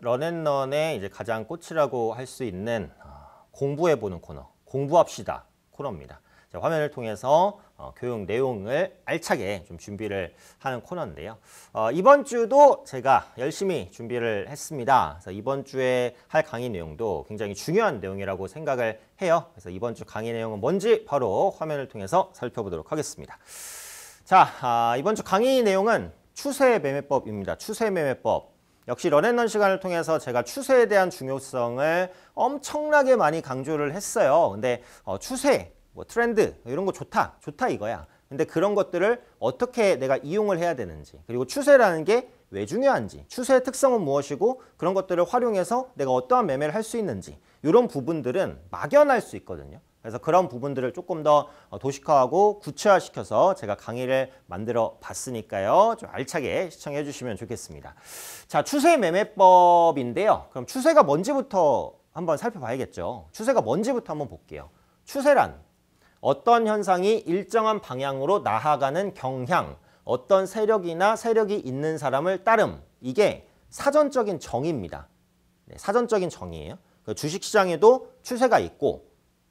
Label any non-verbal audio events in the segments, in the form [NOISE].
런앤런의 이제 가장 꽃이라고 할 수 있는 아, 공부해보는 코너, 공부합시다 코너입니다. 자, 화면을 통해서 어, 교육 내용을 알차게 좀 준비를 하는 코너인데요. 어, 이번 주도 제가 열심히 준비를 했습니다. 그래서 이번 주에 할 강의 내용도 굉장히 중요한 내용이라고 생각을 해요. 그래서 이번 주 강의 내용은 뭔지 바로 화면을 통해서 살펴보도록 하겠습니다. 자, 아, 이번 주 강의 내용은 추세 매매법입니다. 추세 매매법. 역시 런앤런 시간을 통해서 제가 추세에 대한 중요성을 엄청나게 많이 강조를 했어요. 근데 어, 추세, 뭐 트렌드 이런 거 좋다, 좋다 이거야. 근데 그런 것들을 어떻게 내가 이용을 해야 되는지 그리고 추세라는 게 왜 중요한지 추세의 특성은 무엇이고 그런 것들을 활용해서 내가 어떠한 매매를 할 수 있는지 이런 부분들은 막연할 수 있거든요. 그래서 그런 부분들을 조금 더 어, 도식화하고 구체화시켜서 제가 강의를 만들어 봤으니까요. 좀 알차게 시청해 주시면 좋겠습니다. 자, 추세 매매법인데요. 그럼 추세가 뭔지부터 한번 살펴봐야겠죠. 추세가 뭔지부터 한번 볼게요. 추세란 어떤 현상이 일정한 방향으로 나아가는 경향, 어떤 세력이나 세력이 있는 사람을 따름, 이게 사전적인 정의입니다. 네, 사전적인 정의예요. 그 주식시장에도 추세가 있고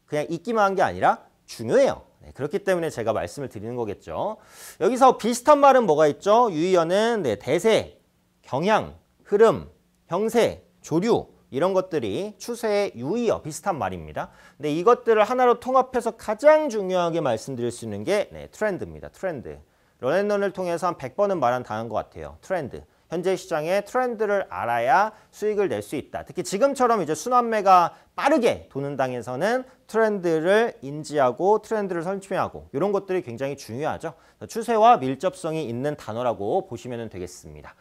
그냥 있기만 한 게 아니라 중요해요. 네, 그렇기 때문에 제가 말씀을 드리는 거겠죠. 여기서 비슷한 말은 뭐가 있죠? 유의어는 네, 대세, 경향, 흐름, 형세, 조류 이런 것들이 추세의 유의어 비슷한 말입니다. 근데 이것들을 하나로 통합해서 가장 중요하게 말씀드릴 수 있는 게 네, 트렌드입니다. 트렌드. 런앤런을 통해서 한 100번은 말한 단어인 것 같아요. 트렌드. 현재 시장의 트렌드를 알아야 수익을 낼 수 있다. 특히 지금처럼 이제 순환매가 빠르게 도는 당에서는 트렌드를 인지하고 트렌드를 설치하고 이런 것들이 굉장히 중요하죠. 추세와 밀접성이 있는 단어라고 보시면 되겠습니다.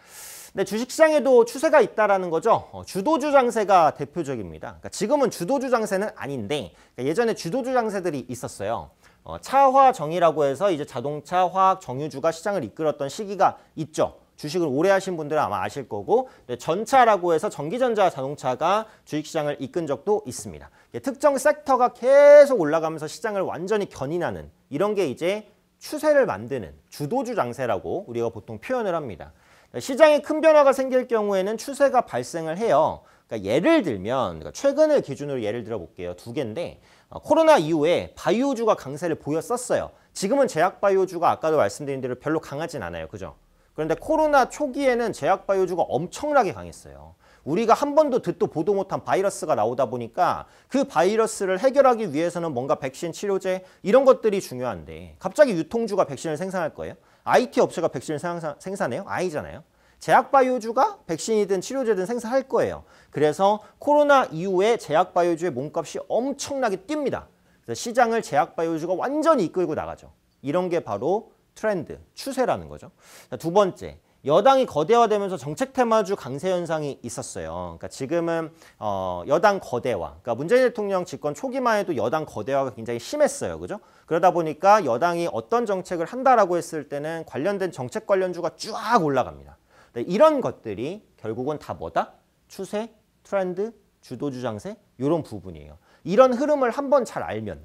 네, 주식시장에도 추세가 있다라는 거죠. 어, 주도주 장세가 대표적입니다. 그러니까 지금은 주도주 장세는 아닌데 그러니까 예전에 주도주 장세들이 있었어요. 어, 차화정이라고 해서 이제 자동차, 화학, 정유주가 시장을 이끌었던 시기가 있죠. 주식을 오래 하신 분들은 아마 아실 거고 네, 전차라고 해서 전기전자 자동차가 주식시장을 이끈 적도 있습니다. 예, 특정 섹터가 계속 올라가면서 시장을 완전히 견인하는 이런 게 이제 추세를 만드는 주도주 장세라고 우리가 보통 표현을 합니다. 그러니까 시장에 큰 변화가 생길 경우에는 추세가 발생을 해요. 그러니까 예를 들면 그러니까 최근을 기준으로 예를 들어 볼게요. 두 개인데 어, 코로나 이후에 바이오주가 강세를 보였었어요. 지금은 제약 바이오주가 아까도 말씀드린 대로 별로 강하진 않아요. 그죠? 그런데 코로나 초기에는 제약바이오주가 엄청나게 강했어요. 우리가 한 번도 듣도 보도 못한 바이러스가 나오다 보니까 그 바이러스를 해결하기 위해서는 뭔가 백신 치료제 이런 것들이 중요한데 갑자기 유통주가 백신을 생산할 거예요? IT 업체가 백신을 생산, 해요 아니잖아요. 제약바이오주가 백신이든 치료제든 생산할 거예요. 그래서 코로나 이후에 제약바이오주의 몸값이 엄청나게 뜁니다. 시장을 제약바이오주가 완전히 이끌고 나가죠. 이런 게 바로 트렌드, 추세라는 거죠. 두 번째, 여당이 거대화되면서 정책 테마주 강세 현상이 있었어요. 그러니까 지금은 어, 여당 거대화. 그러니까 문재인 대통령 집권 초기만 해도 여당 거대화가 굉장히 심했어요. 그죠? 그러다 보니까 여당이 어떤 정책을 한다라고 했을 때는 관련된 정책 관련주가 쫙 올라갑니다. 이런 것들이 결국은 다 뭐다? 추세, 트렌드, 주도주장세 이런 부분이에요. 이런 흐름을 한번 잘 알면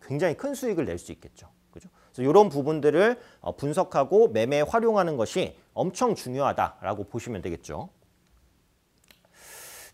굉장히 큰 수익을 낼 수 있겠죠. 그래서 이런 부분들을 어, 분석하고 매매에 활용하는 것이 엄청 중요하다라고 보시면 되겠죠.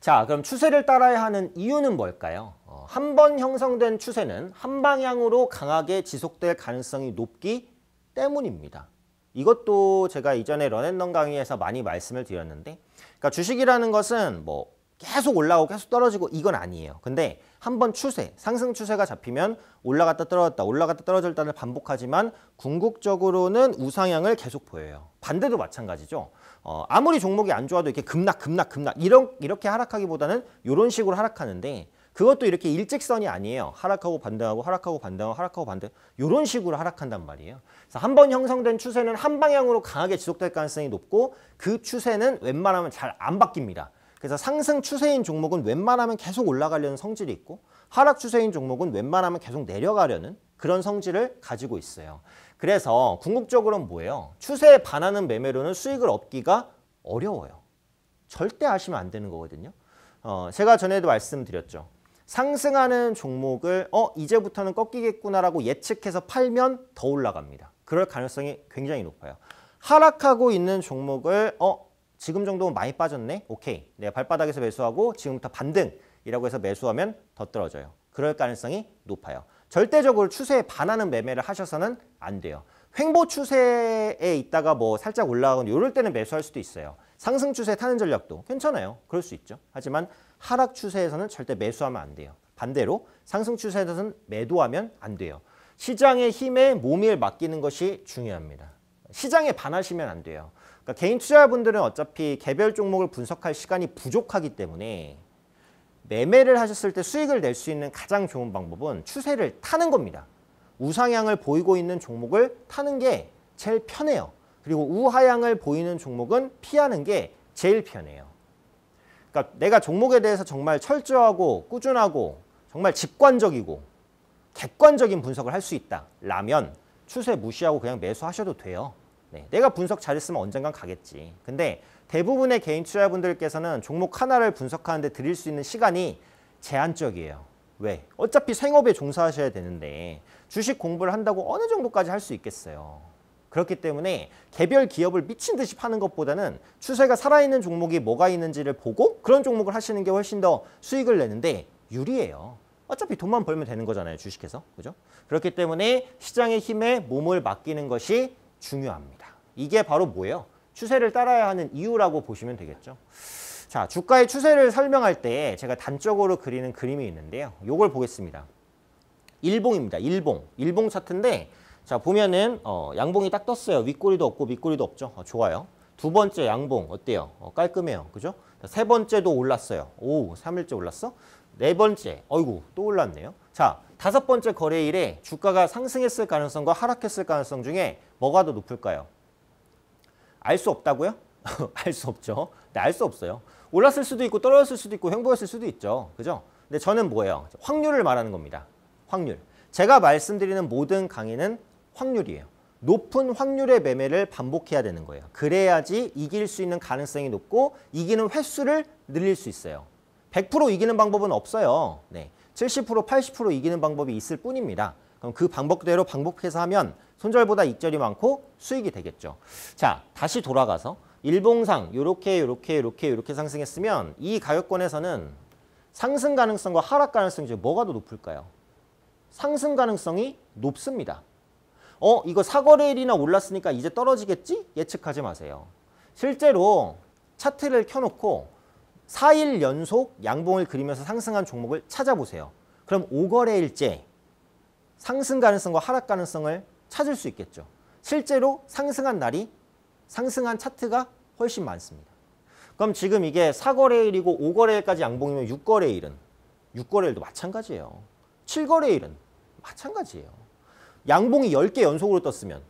자 그럼 추세를 따라야 하는 이유는 뭘까요? 어, 한번 형성된 추세는 한 방향으로 강하게 지속될 가능성이 높기 때문입니다. 이것도 제가 이전에 런앤런 강의에서 많이 말씀을 드렸는데 그러니까 주식이라는 것은 뭐 계속 올라가고 계속 떨어지고 이건 아니에요. 근데 한번 추세, 상승 추세가 잡히면 올라갔다 떨어졌다, 올라갔다 떨어졌다를 반복하지만 궁극적으로는 우상향을 계속 보여요. 반대도 마찬가지죠. 어, 아무리 종목이 안 좋아도 이렇게 급락, 급락, 급락 이런, 이렇게 하락하기보다는 이런 식으로 하락하는데 그것도 이렇게 일직선이 아니에요. 하락하고 반등하고 하락하고 반등하고 하락하고 반등 이런 식으로 하락한단 말이에요. 그래서 한번 형성된 추세는 한 방향으로 강하게 지속될 가능성이 높고 그 추세는 웬만하면 잘 안 바뀝니다. 그래서 상승 추세인 종목은 웬만하면 계속 올라가려는 성질이 있고 하락 추세인 종목은 웬만하면 계속 내려가려는 그런 성질을 가지고 있어요. 그래서 궁극적으로는 뭐예요? 추세에 반하는 매매로는 수익을 얻기가 어려워요. 절대 하시면 안 되는 거거든요. 어, 제가 전에도 말씀드렸죠. 상승하는 종목을 어 이제부터는 꺾이겠구나라고 예측해서 팔면 더 올라갑니다. 그럴 가능성이 굉장히 높아요. 하락하고 있는 종목을 어 지금 정도면 많이 빠졌네. 오케이. 내가 네, 발바닥에서 매수하고 지금부터 반등이라고 해서 매수하면 더 떨어져요. 그럴 가능성이 높아요. 절대적으로 추세에 반하는 매매를 하셔서는 안 돼요. 횡보 추세에 있다가 뭐 살짝 올라가고나 이럴 때는 매수할 수도 있어요. 상승 추세 타는 전략도 괜찮아요. 그럴 수 있죠. 하지만 하락 추세에서는 절대 매수하면 안 돼요. 반대로 상승 추세에서는 매도하면 안 돼요. 시장의 힘에 몸을 맡기는 것이 중요합니다. 시장에 반하시면 안 돼요. 그러니까 개인 투자자분들은 어차피 개별 종목을 분석할 시간이 부족하기 때문에 매매를 하셨을 때 수익을 낼 수 있는 가장 좋은 방법은 추세를 타는 겁니다. 우상향을 보이고 있는 종목을 타는 게 제일 편해요. 그리고 우하향을 보이는 종목은 피하는 게 제일 편해요. 그러니까 내가 종목에 대해서 정말 철저하고 꾸준하고 정말 직관적이고 객관적인 분석을 할 수 있다라면 추세 무시하고 그냥 매수하셔도 돼요. 네, 내가 분석 잘했으면 언젠간 가겠지. 근데 대부분의 개인 투자자분들께서는 종목 하나를 분석하는데 드릴 수 있는 시간이 제한적이에요. 왜? 어차피 생업에 종사하셔야 되는데 주식 공부를 한다고 어느 정도까지 할 수 있겠어요. 그렇기 때문에 개별 기업을 미친 듯이 파는 것보다는 추세가 살아있는 종목이 뭐가 있는지를 보고 그런 종목을 하시는 게 훨씬 더 수익을 내는데 유리해요. 어차피 돈만 벌면 되는 거잖아요. 주식에서. 그죠? 렇 그렇기 때문에 시장의 힘에 몸을 맡기는 것이 중요합니다. 이게 바로 뭐예요? 추세를 따라야 하는 이유라고 보시면 되겠죠. 자, 주가의 추세를 설명할 때 제가 단적으로 그리는 그림이 있는데요. 요걸 보겠습니다. 일봉입니다. 일봉. 일봉 차트인데 자, 보면은 어, 양봉이 딱 떴어요. 윗꼬리도 없고 밑꼬리도 없죠. 어, 좋아요. 두 번째 양봉 어때요? 어, 깔끔해요. 그죠? 세 번째도 올랐어요. 오, 3일째 올랐어? 네 번째. 어이구, 또 올랐네요. 자, 다섯 번째 거래일에 주가가 상승했을 가능성과 하락했을 가능성 중에 뭐가 더 높을까요? 알수 없다고요? [LAUGHS] 알 수 없죠. 네, 알 수 없어요. 올랐을 수도 있고 떨어졌을 수도 있고 횡보했을 수도 있죠. 그죠? 근데 저는 뭐예요? 확률을 말하는 겁니다. 확률. 제가 말씀드리는 모든 강의는 확률이에요. 높은 확률의 매매를 반복해야 되는 거예요. 그래야지 이길 수 있는 가능성이 높고 이기는 횟수를 늘릴 수 있어요. 100% 이기는 방법은 없어요. 네. 70% 80% 이기는 방법이 있을 뿐입니다. 그럼 그 방법대로 반복해서 하면 손절보다 익절이 많고 수익이 되겠죠. 자, 다시 돌아가서 일봉상 요렇게 요렇게 요렇게 요렇게 상승했으면 이 가격권에서는 상승 가능성과 하락 가능성 중에 뭐가 더 높을까요? 상승 가능성이 높습니다. 어, 이거 사거래일이나 올랐으니까 이제 떨어지겠지? 예측하지 마세요. 실제로 차트를 켜놓고 4일 연속 양봉을 그리면서 상승한 종목을 찾아보세요. 그럼 5거래일째 상승 가능성과 하락 가능성을 찾을 수 있겠죠. 실제로 상승한 날이 상승한 차트가 훨씬 많습니다. 그럼 지금 이게 4거래일이고 5거래일까지 양봉이면 6거래일은 6거래일도 마찬가지예요. 7거래일은 마찬가지예요. 양봉이 10개 연속으로 떴으면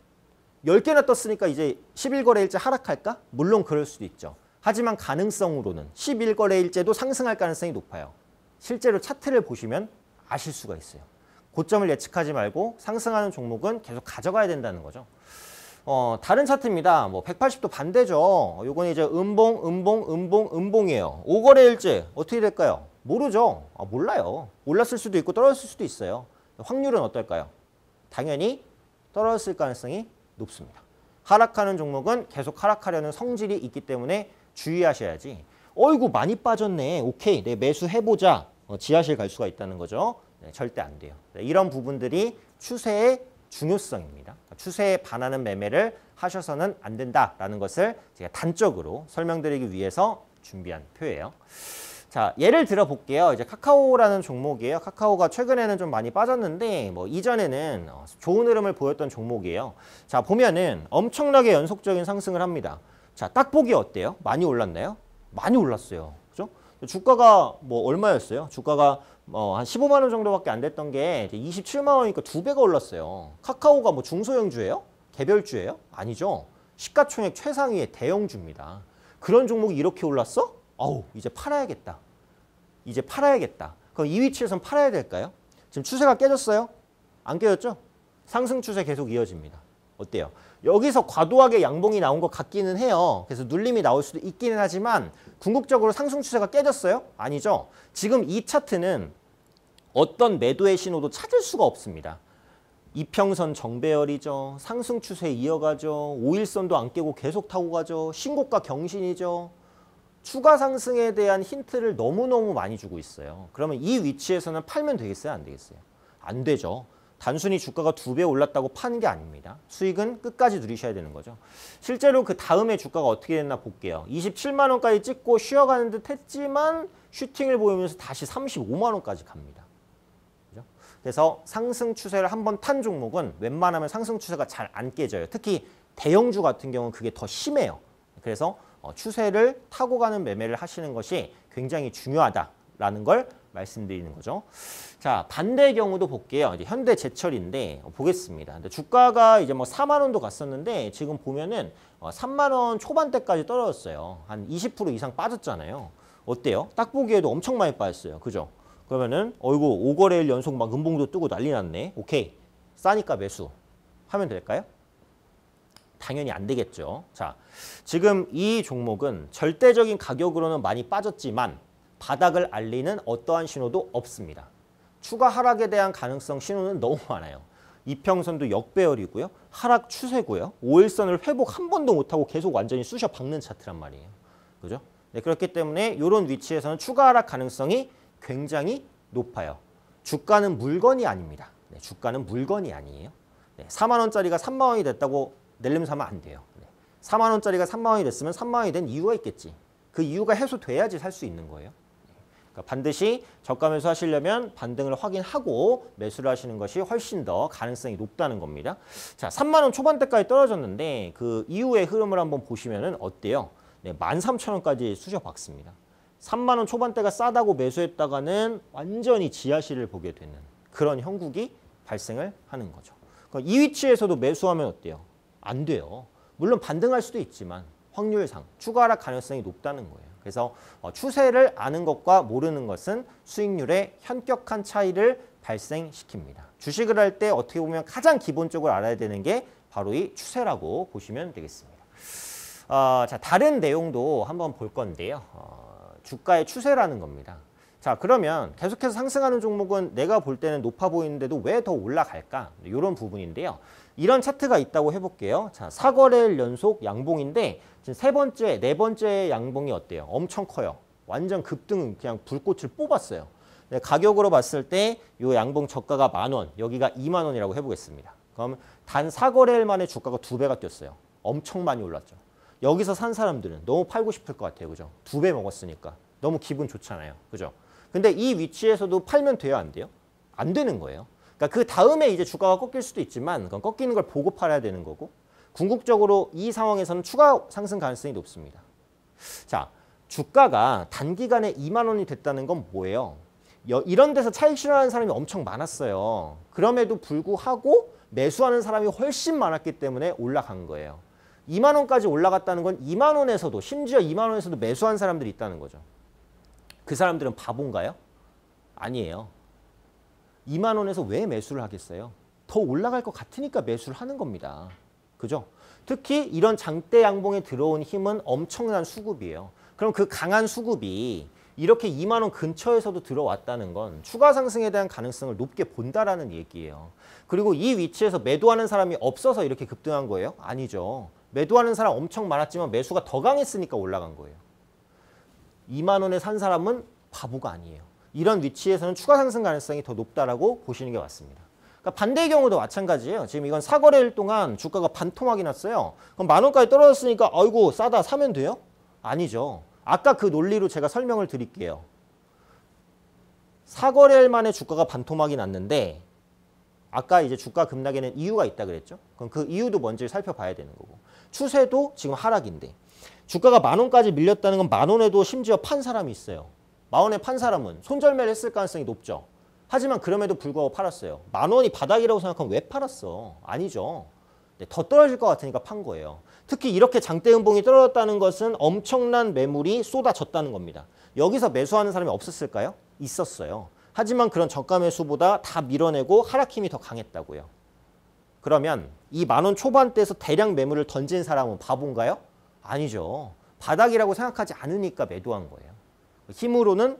10개나 떴으니까 이제 11거래일째 하락할까? 물론 그럴 수도 있죠. 하지만 가능성으로는 11거래일째도 상승할 가능성이 높아요. 실제로 차트를 보시면 아실 수가 있어요. 고점을 예측하지 말고 상승하는 종목은 계속 가져가야 된다는 거죠. 어, 다른 차트입니다. 뭐 180도 반대죠. 요건 이제 음봉, 음봉, 음봉, 음봉이에요. 5거래일지 어떻게 될까요? 모르죠. 아, 몰라요. 올랐을 수도 있고 떨어졌을 수도 있어요. 확률은 어떨까요? 당연히 떨어졌을 가능성이 높습니다. 하락하는 종목은 계속 하락하려는 성질이 있기 때문에 주의하셔야지 어이구 많이 빠졌네 오케이 내 매수해보자 어, 지하실 갈 수가 있다는 거죠 네, 절대 안 돼요. 네, 이런 부분들이 추세의 중요성입니다. 그러니까 추세에 반하는 매매를 하셔서는 안 된다라는 것을 제가 단적으로 설명드리기 위해서 준비한 표예요. 자, 예를 들어 볼게요. 이제 카카오라는 종목이에요. 카카오가 최근에는 좀 많이 빠졌는데 뭐 이전에는 어, 좋은 흐름을 보였던 종목이에요. 자, 보면은 엄청나게 연속적인 상승을 합니다. 자, 딱 보기 어때요? 많이 올랐나요? 많이 올랐어요. 그죠? 주가가 뭐 얼마였어요? 주가가 어, 한 15만 원 정도밖에 안 됐던 게 27만 원이니까 두 배가 올랐어요. 카카오가 뭐 중소형주예요? 개별주예요? 아니죠. 시가총액 최상위의 대형주입니다. 그런 종목이 이렇게 올랐어? 어우 이제 팔아야겠다. 이제 팔아야겠다. 그럼 이 위치에선 팔아야 될까요? 지금 추세가 깨졌어요? 안 깨졌죠? 상승 추세 계속 이어집니다. 어때요? 여기서 과도하게 양봉이 나온 것 같기는 해요. 그래서 눌림이 나올 수도 있기는 하지만 궁극적으로 상승 추세가 깨졌어요? 아니죠. 지금 이 차트는 어떤 매도의 신호도 찾을 수가 없습니다. 이평선 정배열이죠. 상승 추세 이어가죠. 오일선도안 깨고 계속 타고 가죠. 신고가 경신이죠. 추가 상승에 대한 힌트를 너무너무 많이 주고 있어요. 그러면 이 위치에서는 팔면 되겠어요? 안 되겠어요? 안 되죠. 단순히 주가가 두 배 올랐다고 파는 게 아닙니다. 수익은 끝까지 누리셔야 되는 거죠. 실제로 그 다음에 주가가 어떻게 됐나 볼게요. 27만 원까지 찍고 쉬어가는 듯 했지만 슈팅을 보이면서 다시 35만 원까지 갑니다. 그래서 상승 추세를 한번탄 종목은 웬만하면 상승 추세가 잘 안 깨져요. 특히 대형주 같은 경우는 그게 더 심해요. 그래서 어, 추세를 타고 가는 매매를 하시는 것이 굉장히 중요하다라는 걸 말씀드리는 거죠. 자, 반대의 경우도 볼게요. 이제 현대 제철인데 어, 보겠습니다. 근데 주가가 이제 뭐 4만 원도 갔었는데 지금 보면은 3만 어, 원 초반대까지 떨어졌어요. 한 20% 이상 빠졌잖아요. 어때요? 딱 보기에도 엄청 많이 빠졌어요. 그죠? 그러면은 어이구 5거래일 연속 막 은봉도 뜨고 난리 났네. 오케이. 싸니까 매수 하면 될까요? 당연히 안 되겠죠. 자, 지금 이 종목은 절대적인 가격으로는 많이 빠졌지만 바닥을 알리는 어떠한 신호도 없습니다. 추가 하락에 대한 가능성 신호는 너무 많아요. 이평선도 역배열이고요. 하락 추세고요. 5일선을 회복 한 번도 못하고 계속 완전히 쑤셔 박는 차트란 말이에요. 그죠? 네, 그렇기 때문에 이런 위치에서는 추가 하락 가능성이 굉장히 높아요. 주가는 물건이 아닙니다. 네, 주가는 물건이 아니에요. 네, 4만 원짜리가 3만 원이 됐다고 낼름 사면 안 돼요. 네, 4만 원짜리가 3만 원이 됐으면 3만 원이 된 이유가 있겠지. 그 이유가 해소돼야지 살 수 있는 거예요. 그러니까 반드시 저가 매수하시려면 반등을 확인하고 매수를 하시는 것이 훨씬 더 가능성이 높다는 겁니다. 자, 3만 원 초반대까지 떨어졌는데 그 이후의 흐름을 한번 보시면 어때요? 네, 13,000원까지 수저박습니다. 3만 원 초반대가 싸다고 매수했다가는 완전히 지하실을 보게 되는 그런 형국이 발생을 하는 거죠. 그러니까 이 위치에서도 매수하면 어때요? 안 돼요. 물론 반등할 수도 있지만 확률상 추가 하락 가능성이 높다는 거예요. 그래서 어, 추세를 아는 것과 모르는 것은 수익률의 현격한 차이를 발생시킵니다. 주식을 할 때 어떻게 보면 가장 기본적으로 알아야 되는 게 바로 이 추세라고 보시면 되겠습니다. 어, 자 다른 내용도 한번 볼 건데요. 어, 주가의 추세라는 겁니다. 자 그러면 계속해서 상승하는 종목은 내가 볼 때는 높아 보이는데도 왜 더 올라갈까? 이런 부분인데요. 이런 차트가 있다고 해볼게요. 자, 사거래일 연속 양봉인데 지금 세 번째, 네 번째 양봉이 어때요? 엄청 커요. 완전 급등 그냥 불꽃을 뽑았어요. 네, 가격으로 봤을 때 이 양봉 저가가 만 원, 여기가 2만 원이라고 해보겠습니다. 그럼 단사거래일만에 주가가 두 배가 뛰었어요. 엄청 많이 올랐죠. 여기서 산 사람들은 너무 팔고 싶을 것 같아요. 그죠? 두 배 먹었으니까. 너무 기분 좋잖아요. 그죠? 근데 이 위치에서도 팔면 돼요? 안 돼요? 안 되는 거예요. 그러니까 그 다음에 이제 주가가 꺾일 수도 있지만 그건 꺾이는 걸 보고 팔아야 되는 거고 궁극적으로 이 상황에서는 추가 상승 가능성이 높습니다. 자, 주가가 단기간에 2만 원이 됐다는 건 뭐예요? 여, 이런 데서 차익 실현하는 사람이 엄청 많았어요. 그럼에도 불구하고 매수하는 사람이 훨씬 많았기 때문에 올라간 거예요. 2만 원까지 올라갔다는 건 2만 원에서도 심지어 2만 원에서도 매수한 사람들이 있다는 거죠. 그 사람들은 바본가요? 아니에요. 2만 원에서 왜 매수를 하겠어요? 더 올라갈 것 같으니까 매수를 하는 겁니다. 그죠? 특히 이런 장대 양봉에 들어온 힘은 엄청난 수급이에요. 그럼 그 강한 수급이 이렇게 2만 원 근처에서도 들어왔다는 건 추가 상승에 대한 가능성을 높게 본다라는 얘기예요. 그리고 이 위치에서 매도하는 사람이 없어서 이렇게 급등한 거예요? 아니죠. 매도하는 사람 엄청 많았지만 매수가 더 강했으니까 올라간 거예요. 2만 원에 산 사람은 바보가 아니에요. 이런 위치에서는 추가 상승 가능성이 더 높다라고 보시는 게 맞습니다. 그러니까 반대의 경우도 마찬가지예요. 지금 이건 사거래일 동안 주가가 반토막이 났어요. 그럼 만 원까지 떨어졌으니까 아이고 싸다 사면 돼요? 아니죠. 아까 그 논리로 제가 설명을 드릴게요. 사거래일 만에 주가가 반토막이 났는데 아까 이제 주가 급락에는 이유가 있다 그랬죠. 그럼 그 이유도 먼저 살펴봐야 되는 거고. 추세도 지금 하락인데 주가가 만 원까지 밀렸다는 건만 원에도 심지어 판 사람이 있어요. 마원에판 사람은 손절매를 했을 가능성이 높죠. 하지만 그럼에도 불구하고 팔았어요. 만원이 바닥이라고 생각하면 왜 팔았어? 아니죠. 네, 더 떨어질 것 같으니까 판 거예요. 특히 이렇게 장대 음봉이 떨어졌다는 것은 엄청난 매물이 쏟아졌다는 겁니다. 여기서 매수하는 사람이 없었을까요? 있었어요. 하지만 그런 저가 매수보다 다 밀어내고 하락 힘이 더 강했다고요. 그러면 이 만 원 초반대에서 대량 매물을 던진 사람은 바본가요? 아니죠. 바닥이라고 생각하지 않으니까 매도한 거예요. 힘으로는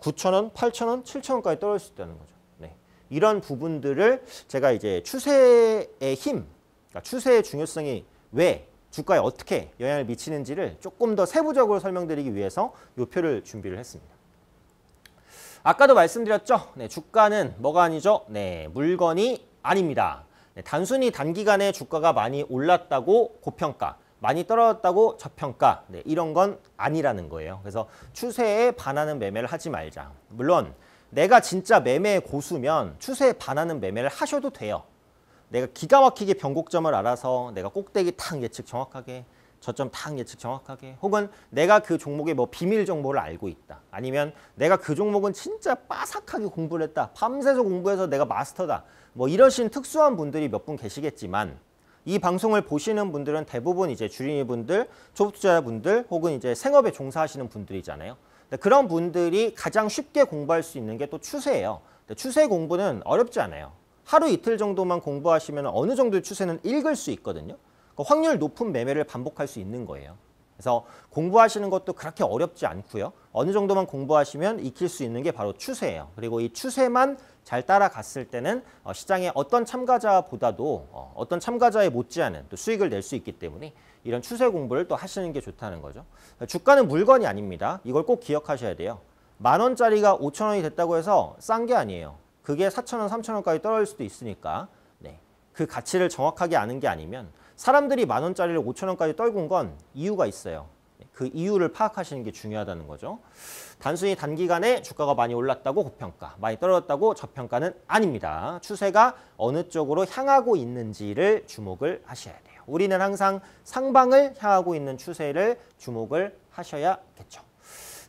9,000원, 8,000원, 7,000원까지 떨어질 수 있다는 거죠. 네. 이런 부분들을 제가 이제 추세의 힘, 그러니까 추세의 중요성이 왜 주가에 어떻게 영향을 미치는지를 조금 더 세부적으로 설명드리기 위해서 이 표를 준비를 했습니다. 아까도 말씀드렸죠. 네, 주가는 뭐가 아니죠? 네, 물건이 아닙니다. 네, 단순히 단기간에 주가가 많이 올랐다고 고평가, 많이 떨어졌다고 저평가 네, 이런 건 아니라는 거예요. 그래서 추세에 반하는 매매를 하지 말자. 물론 내가 진짜 매매의 고수면 추세에 반하는 매매를 하셔도 돼요. 내가 기가 막히게 변곡점을 알아서 내가 꼭대기 탕 예측 정확하게 저점 탕 예측 정확하게 혹은 내가 그 종목의 뭐 비밀 정보를 알고 있다 아니면 내가 그 종목은 진짜 빠삭하게 공부를 했다 밤새서 공부해서 내가 마스터다 뭐 이러신 특수한 분들이 몇 분 계시겠지만 이 방송을 보시는 분들은 대부분 이제 주린이분들, 초보투자자분들 혹은 이제 생업에 종사하시는 분들이잖아요. 그런 분들이 가장 쉽게 공부할 수 있는 게 또 추세예요. 추세 공부는 어렵지 않아요. 하루 이틀 정도만 공부하시면 어느 정도의 추세는 읽을 수 있거든요. 그러니까 확률 높은 매매를 반복할 수 있는 거예요. 그래서 공부하시는 것도 그렇게 어렵지 않고요. 어느 정도만 공부하시면 익힐 수 있는 게 바로 추세예요. 그리고 이 추세만 잘 따라갔을 때는 어, 시장의 어떤 참가자보다도 어, 어떤 참가자에 못지않은 또 수익을 낼 수 있기 때문에 이런 추세 공부를 또 하시는 게 좋다는 거죠. 주가는 물건이 아닙니다. 이걸 꼭 기억하셔야 돼요. 만 원짜리가 5천 원이 됐다고 해서 싼 게 아니에요. 그게 4천 원, 3천 원까지 떨어질 수도 있으니까 네. 그 가치를 정확하게 아는 게 아니면 사람들이 만 원짜리를 5천 원까지 떨군 건 이유가 있어요. 네. 그 이유를 파악하시는 게 중요하다는 거죠. 단순히 단기간에 주가가 많이 올랐다고 고평가, 많이 떨어졌다고 저평가는 아닙니다. 추세가 어느 쪽으로 향하고 있는지를 주목을 하셔야 돼요. 우리는 항상 상방을 향하고 있는 추세를 주목을 하셔야겠죠.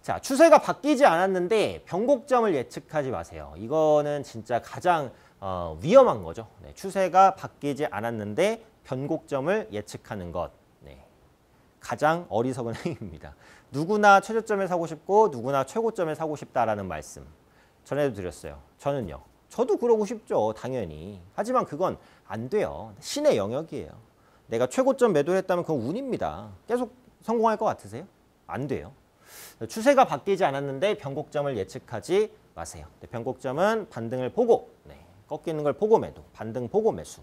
자, 추세가 바뀌지 않았는데 변곡점을 예측하지 마세요. 이거는 진짜 가장 어, 위험한 거죠. 네, 추세가 바뀌지 않았는데 변곡점을 예측하는 것. 네, 가장 어리석은 행위입니다. 누구나 최저점에 사고 싶고 누구나 최고점에 사고 싶다라는 말씀 전에도 드렸어요. 저는요. 저도 그러고 싶죠. 당연히. 하지만 그건 안 돼요. 신의 영역이에요. 내가 최고점 매도를 했다면 그건 운입니다. 계속 성공할 것 같으세요? 안 돼요. 추세가 바뀌지 않았는데 변곡점을 예측하지 마세요. 네, 변곡점은 반등을 보고 네, 꺾이는 걸 보고 매도, 반등 보고 매수.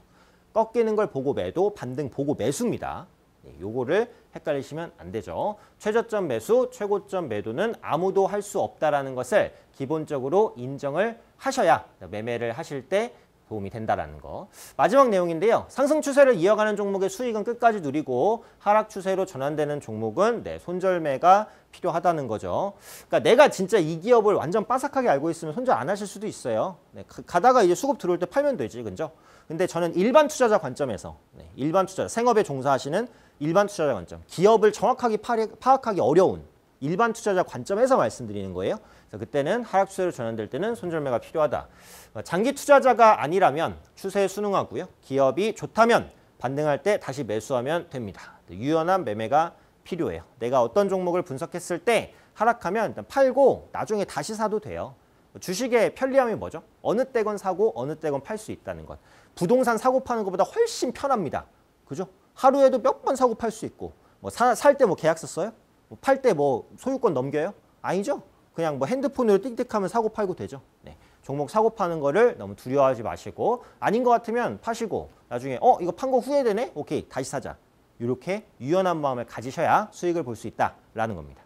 꺾이는 걸 보고 매도, 반등 보고 매수입니다. 예, 요거를 헷갈리시면 안 되죠. 최저점 매수, 최고점 매도는 아무도 할 수 없다라는 것을 기본적으로 인정을 하셔야 매매를 하실 때 도움이 된다라는 거. 마지막 내용인데요. 상승 추세를 이어가는 종목의 수익은 끝까지 누리고 하락 추세로 전환되는 종목은 네, 손절매가 필요하다는 거죠. 그러니까 내가 진짜 이 기업을 완전 빠삭하게 알고 있으면 손절 안 하실 수도 있어요. 네, 가다가 이제 수급 들어올 때 팔면 되지, 그죠? 근데 저는 일반 투자자 관점에서 네, 일반 투자자, 생업에 종사하시는 일반 투자자 관점. 기업을 정확하게 파악하기 어려운 일반 투자자 관점에서 말씀드리는 거예요. 그래서 그때는 하락 추세로 전환될 때는 손절매가 필요하다. 어, 장기 투자자가 아니라면 추세에 순응하고요. 기업이 좋다면 반등할 때 다시 매수하면 됩니다. 유연한 매매가 필요해요. 내가 어떤 종목을 분석했을 때 하락하면 일단 팔고 나중에 다시 사도 돼요. 주식의 편리함이 뭐죠? 어느 때건 사고 어느 때건 팔 수 있다는 것. 부동산 사고 파는 것보다 훨씬 편합니다. 그죠? 하루에도 몇 번 사고 팔 수 있고 뭐 살 때 뭐 계약서 써요? 뭐 팔 때 뭐, 뭐, 뭐 소유권 넘겨요? 아니죠. 그냥 뭐 핸드폰으로 띡띡하면 사고 팔고 되죠. 네. 종목 사고 파는 거를 너무 두려워하지 마시고 아닌 것 같으면 파시고 나중에 어 이거 판 거 후회되네? 오케이 다시 사자. 이렇게 유연한 마음을 가지셔야 수익을 볼 수 있다라는 겁니다.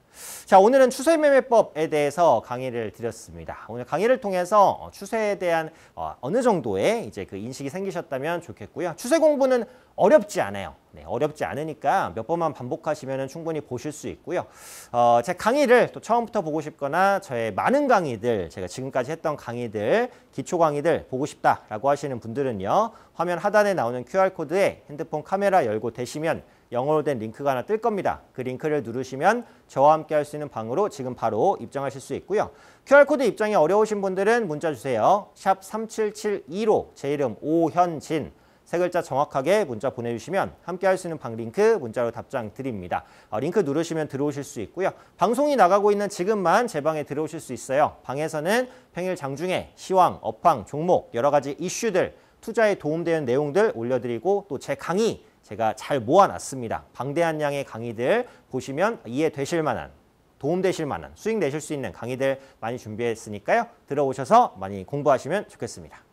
자 오늘은 추세 매매법에 대해서 강의를 드렸습니다. 오늘 강의를 통해서 어, 추세에 대한 어, 어느 정도의 이제 그 인식이 생기셨다면 좋겠고요. 추세 공부는 어렵지 않아요. 네, 어렵지 않으니까 몇 번만 반복하시면 충분히 보실 수 있고요. 어, 제 강의를 또 처음부터 보고 싶거나 저의 많은 강의들, 제가 지금까지 했던 강의들, 기초 강의들 보고 싶다라고 하시는 분들은요. 화면 하단에 나오는 QR코드에 핸드폰 카메라 열고 대시면 영어로 된 링크가 하나 뜰 겁니다. 그 링크를 누르시면 저와 함께 할 수 있는 방으로 지금 바로 입장하실 수 있고요. QR코드 입장이 어려우신 분들은 문자 주세요. 샵 3772로 제 이름 오현진 세 글자 정확하게 문자 보내주시면 함께 할 수 있는 방 링크 문자로 답장 드립니다. 어, 링크 누르시면 들어오실 수 있고요. 방송이 나가고 있는 지금만 제 방에 들어오실 수 있어요. 방에서는 평일 장중에 시황, 업황, 종목, 여러 가지 이슈들, 투자에 도움되는 내용들 올려드리고 또 제 강의 제가 잘 모아놨습니다. 방대한 양의 강의들 보시면 이해되실 만한 도움되실 만한 수익 내실 수 있는 강의들 많이 준비했으니까요. 들어오셔서 많이 공부하시면 좋겠습니다.